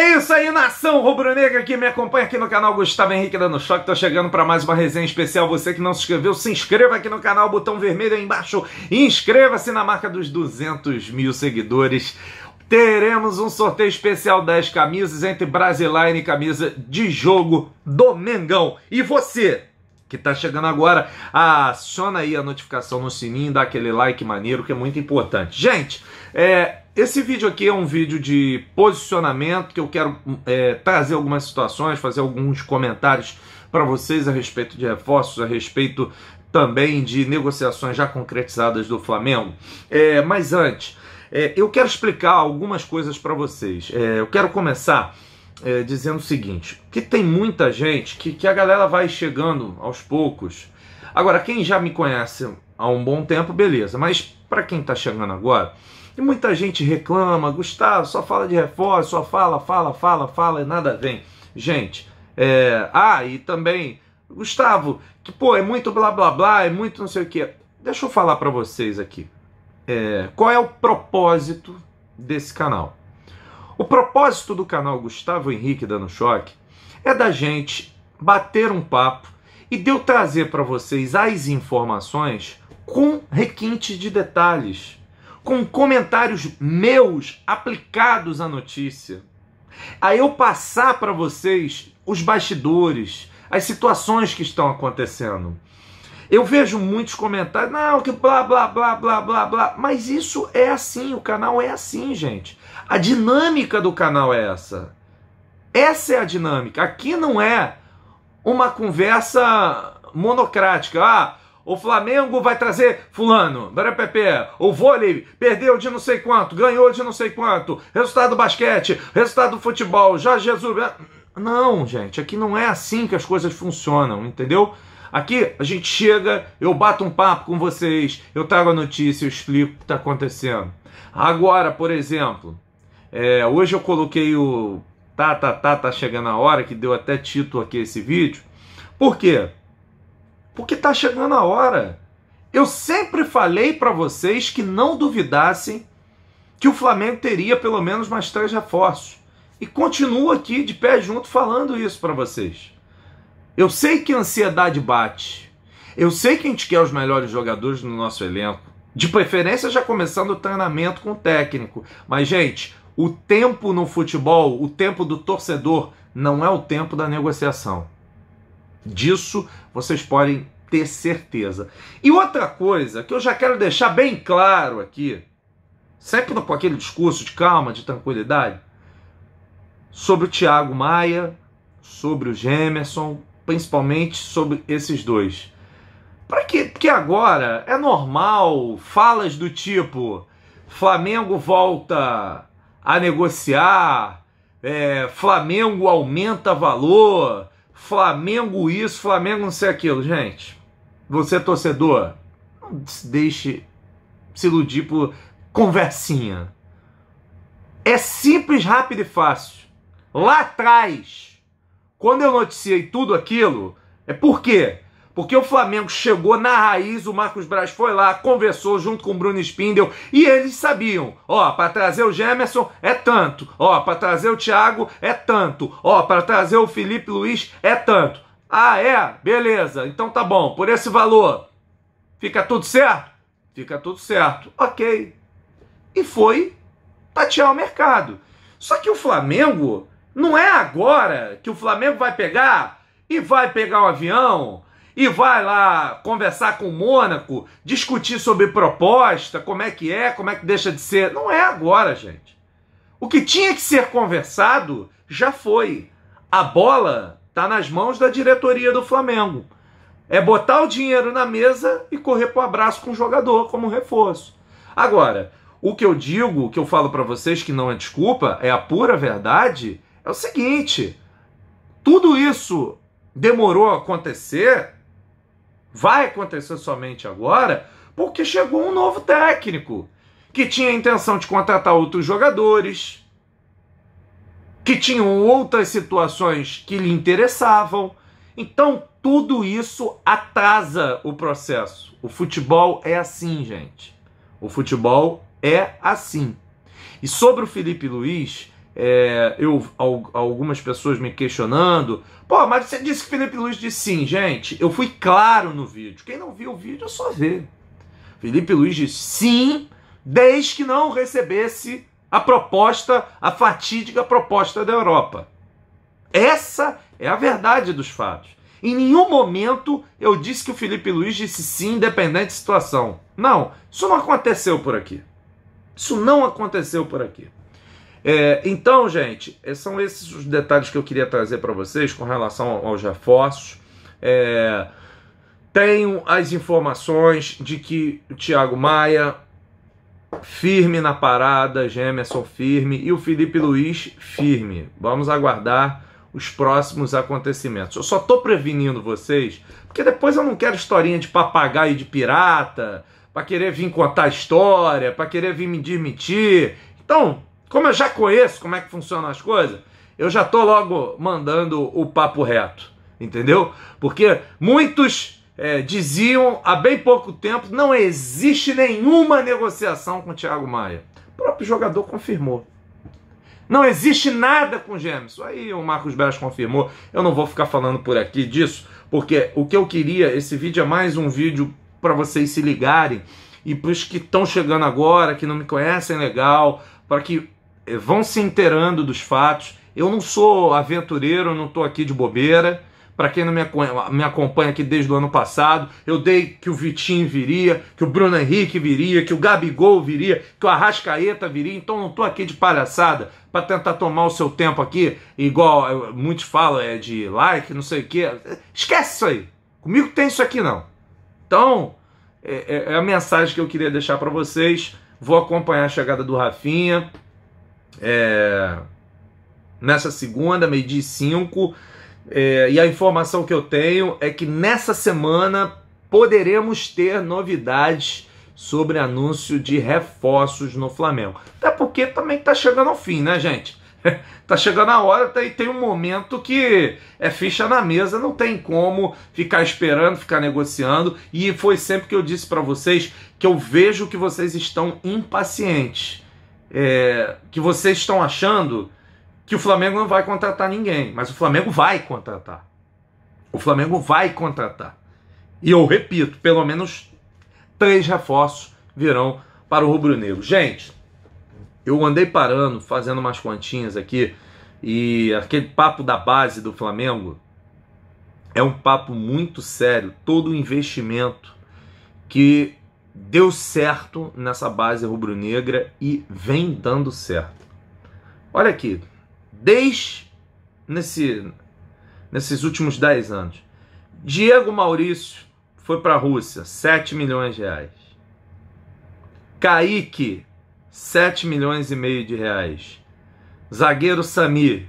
É isso aí, nação rubro-negra que me acompanha aqui no canal Gustavo Henrique dando choque. Tô chegando para mais uma resenha especial. Você que não se inscreveu, se inscreva aqui no canal, botão vermelho aí embaixo. inscreva-se na marca dos 200 mil seguidores. Teremos um sorteio especial das camisas entre Brasiline e camisa de jogo do Mengão. E você que está chegando agora, aciona aí a notificação no sininho, dá aquele like maneiro que é muito importante. Gente, é, esse vídeo aqui é um vídeo de posicionamento que eu quero é, trazer algumas situações, fazer alguns comentários para vocês a respeito de reforços, a respeito também de negociações já concretizadas do Flamengo. É, mas antes, é, eu quero explicar algumas coisas para vocês. É, eu quero começar é, dizendo o seguinte: que tem muita gente que, que a galera vai chegando aos poucos. Agora, quem já me conhece há um bom tempo, beleza, mas para quem está chegando agora e muita gente reclama, Gustavo, só fala de reforma, só fala, fala, fala, fala e nada vem. Gente, é... ah, e também, Gustavo, que pô, é muito blá blá blá, é muito não sei o que. Deixa eu falar para vocês aqui. É... Qual é o propósito desse canal? O propósito do canal Gustavo Henrique Dando Choque é da gente bater um papo e de eu trazer para vocês as informações com requinte de detalhes com comentários meus aplicados à notícia, a eu passar para vocês os bastidores, as situações que estão acontecendo. Eu vejo muitos comentários, não, que blá, blá, blá, blá, blá, blá. Mas isso é assim, o canal é assim, gente. A dinâmica do canal é essa. Essa é a dinâmica. Aqui não é uma conversa monocrática. Ah, o Flamengo vai trazer fulano, Pepe. O vôlei perdeu de não sei quanto, ganhou de não sei quanto. Resultado do basquete, resultado do futebol, já Jesus. Né? Não, gente, aqui não é assim que as coisas funcionam, entendeu? Aqui a gente chega, eu bato um papo com vocês, eu trago a notícia, eu explico o que está acontecendo. Agora, por exemplo, é, hoje eu coloquei o tá, tá, tá, tá chegando a hora, que deu até título aqui esse vídeo. Por quê? porque está chegando a hora. Eu sempre falei para vocês que não duvidassem que o Flamengo teria pelo menos mais três reforços. E continuo aqui de pé junto falando isso para vocês. Eu sei que a ansiedade bate. Eu sei que a gente quer os melhores jogadores no nosso elenco. De preferência já começando o treinamento com o técnico. Mas, gente, o tempo no futebol, o tempo do torcedor, não é o tempo da negociação. Disso vocês podem ter certeza. E outra coisa que eu já quero deixar bem claro aqui, sempre com aquele discurso de calma, de tranquilidade, sobre o Tiago Maia, sobre o Gemerson, principalmente sobre esses dois. Para que porque agora é normal falas do tipo Flamengo volta a negociar, é, Flamengo aumenta valor, Flamengo isso, Flamengo não sei aquilo. Gente, você é torcedor, não se deixe se iludir por conversinha. É simples, rápido e fácil. Lá atrás, quando eu noticiei tudo aquilo, é porque porque o Flamengo chegou na raiz, o Marcos Braz foi lá, conversou junto com o Bruno Spindel e eles sabiam, ó, para trazer o Gemerson é tanto, ó, para trazer o Thiago é tanto, ó, para trazer o Felipe Luiz é tanto. Ah, é? Beleza. Então tá bom. Por esse valor fica tudo certo? Fica tudo certo. OK. E foi tatear o mercado. Só que o Flamengo não é agora que o Flamengo vai pegar e vai pegar um avião e vai lá conversar com o Mônaco, discutir sobre proposta, como é que é, como é que deixa de ser. Não é agora, gente. O que tinha que ser conversado já foi. A bola está nas mãos da diretoria do Flamengo. É botar o dinheiro na mesa e correr para o abraço com o jogador como reforço. Agora, o que eu digo, o que eu falo para vocês que não é desculpa, é a pura verdade, é o seguinte: tudo isso demorou a acontecer Vai acontecer somente agora porque chegou um novo técnico que tinha a intenção de contratar outros jogadores, que tinham outras situações que lhe interessavam. Então, tudo isso atrasa o processo. O futebol é assim, gente. O futebol é assim. E sobre o Felipe Luiz, é, eu al, algumas pessoas me questionando. Pô, mas você disse que Felipe Luiz disse sim, gente. Eu fui claro no vídeo. Quem não viu o vídeo é só ver. Felipe Luiz disse sim, desde que não recebesse a proposta, a fatídica proposta da Europa. Essa é a verdade dos fatos. Em nenhum momento eu disse que o Felipe Luiz disse sim, independente da situação. Não, isso não aconteceu por aqui. Isso não aconteceu por aqui. É, então, gente, é, são esses os detalhes que eu queria trazer para vocês com relação aos reforços. É, tenho as informações de que o Thiago Maia firme na parada, Gemerson firme e o Felipe Luiz firme. Vamos aguardar os próximos acontecimentos. Eu só tô prevenindo vocês, porque depois eu não quero historinha de papagaio e de pirata, para querer vir contar história, para querer vir me demitir. Então, como eu já conheço como é que funcionam as coisas, eu já tô logo mandando o papo reto, entendeu? Porque muitos é, diziam há bem pouco tempo não existe nenhuma negociação com o Thiago Maia. O próprio jogador confirmou. Não existe nada com o Gêmeos. Aí o Marcos Braz confirmou. Eu não vou ficar falando por aqui disso, porque o que eu queria, esse vídeo é mais um vídeo para vocês se ligarem e para os que estão chegando agora, que não me conhecem legal, para que eh, vão se inteirando dos fatos. Eu não sou aventureiro, não estou aqui de bobeira. Para quem não me, me acompanha aqui desde o ano passado, eu dei que o Vitinho viria, que o Bruno Henrique viria, que o Gabigol viria, que o Arrascaeta viria. Então não estou aqui de palhaçada para tentar tomar o seu tempo aqui, igual eh, muitos falam, é de like, não sei o quê. Esquece isso aí. Comigo tem isso aqui não. Então, é, é, é a mensagem que eu queria deixar para vocês. Vou acompanhar a chegada do Rafinha é, nessa segunda, meio-dia e cinco. É, e a informação que eu tenho é que nessa semana poderemos ter novidades sobre anúncio de reforços no Flamengo. Até porque também está chegando ao fim, né, gente? tá chegando a hora tá, e tem um momento que é ficha na mesa, não tem como ficar esperando, ficar negociando. E foi sempre que eu disse para vocês que eu vejo que vocês estão impacientes é, que vocês estão achando que o Flamengo não vai contratar ninguém, mas o Flamengo vai contratar. O Flamengo vai contratar. E eu repito, pelo menos três reforços virão para o rubro-negro. Gente, eu andei parando, fazendo umas continhas aqui, e aquele papo da base do Flamengo é um papo muito sério. Todo o investimento que deu certo nessa base rubro-negra e vem dando certo. Olha aqui, desde nesse, nesses últimos 10 anos, Diego Maurício foi para a Rússia, 7 milhões de reais. Kaique, 7 milhões e meio de reais. Zagueiro Samir,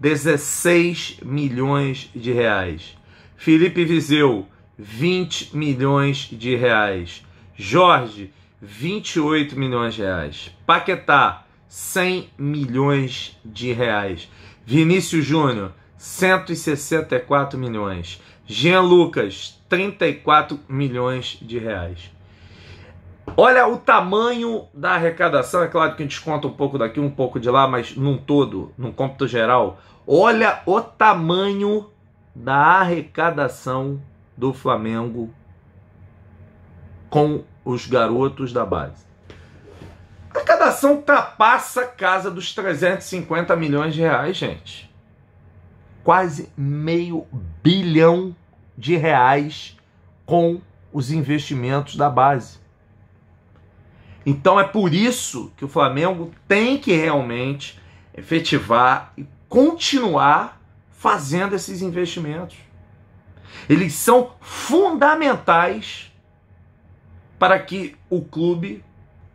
16 milhões de reais. Felipe Viseu, 20 milhões de reais. Jorge, 28 milhões de reais. Paquetá, 100 milhões de reais. Vinícius Júnior, 164 milhões. Jean Lucas, 34 milhões de reais. Olha o tamanho da arrecadação. É claro que a gente conta um pouco daqui, um pouco de lá, mas num todo, num cômputo geral. Olha o tamanho da arrecadação do Flamengo com os garotos da base. A arrecadação ultrapassa a casa dos 350 milhões de reais, gente. Quase meio bilhão de reais com os investimentos da base. Então é por isso que o Flamengo tem que realmente efetivar e continuar fazendo esses investimentos. Eles são fundamentais para que o clube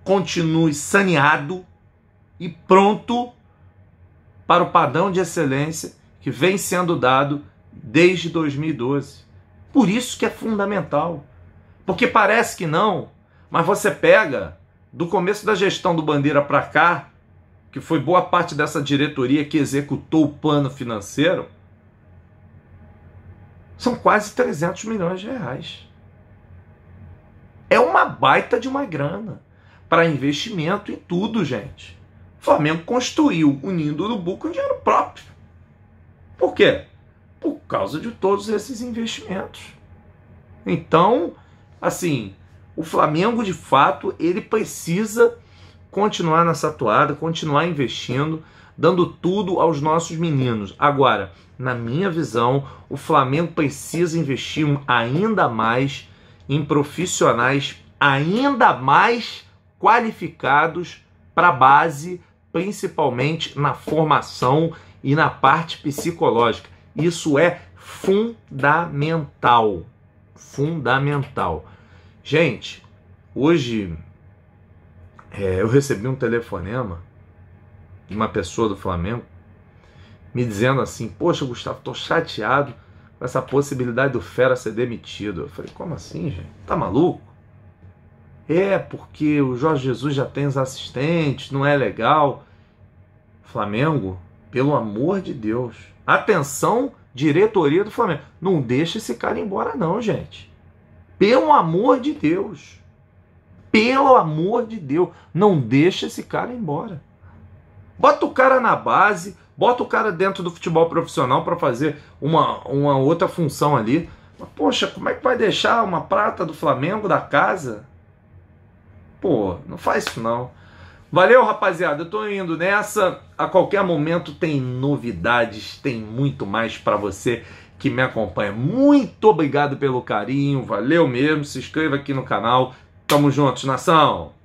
continue saneado e pronto para o padrão de excelência que vem sendo dado desde 2012. Por isso que é fundamental. Porque parece que não, mas você pega do começo da gestão do Bandeira para cá, que foi boa parte dessa diretoria que executou o plano financeiro, são quase 300 milhões de reais. É uma baita de uma grana para investimento em tudo, gente. O Flamengo construiu o Ninho do Urubu com dinheiro próprio. Por quê? Por causa de todos esses investimentos. Então, assim, o Flamengo de fato, ele precisa continuar nessa toada, continuar investindo, dando tudo aos nossos meninos. Agora, na minha visão, o Flamengo precisa investir ainda mais em profissionais ainda mais qualificados para a base, principalmente na formação e na parte psicológica. Isso é fundamental. Fundamental. Gente, hoje é, eu recebi um telefonema de uma pessoa do Flamengo me dizendo assim: Poxa, Gustavo, tô chateado com essa possibilidade do Fera ser demitido. Eu falei, como assim, gente? Tá maluco? É, porque o Jorge Jesus já tem os assistentes, não é legal. Flamengo, pelo amor de Deus. Atenção, diretoria do Flamengo. Não deixa esse cara embora, não, gente. Pelo amor de Deus. Pelo amor de Deus. Não deixa esse cara embora. Bota o cara na base, Bota o cara dentro do futebol profissional para fazer uma, uma outra função ali. Mas, poxa, como é que vai deixar uma prata do Flamengo da casa? Pô, não faz isso não. Valeu, rapaziada. Eu tô indo nessa. A qualquer momento tem novidades, tem muito mais para você que me acompanha. Muito obrigado pelo carinho. Valeu mesmo. Se inscreva aqui no canal. Tamo juntos, nação.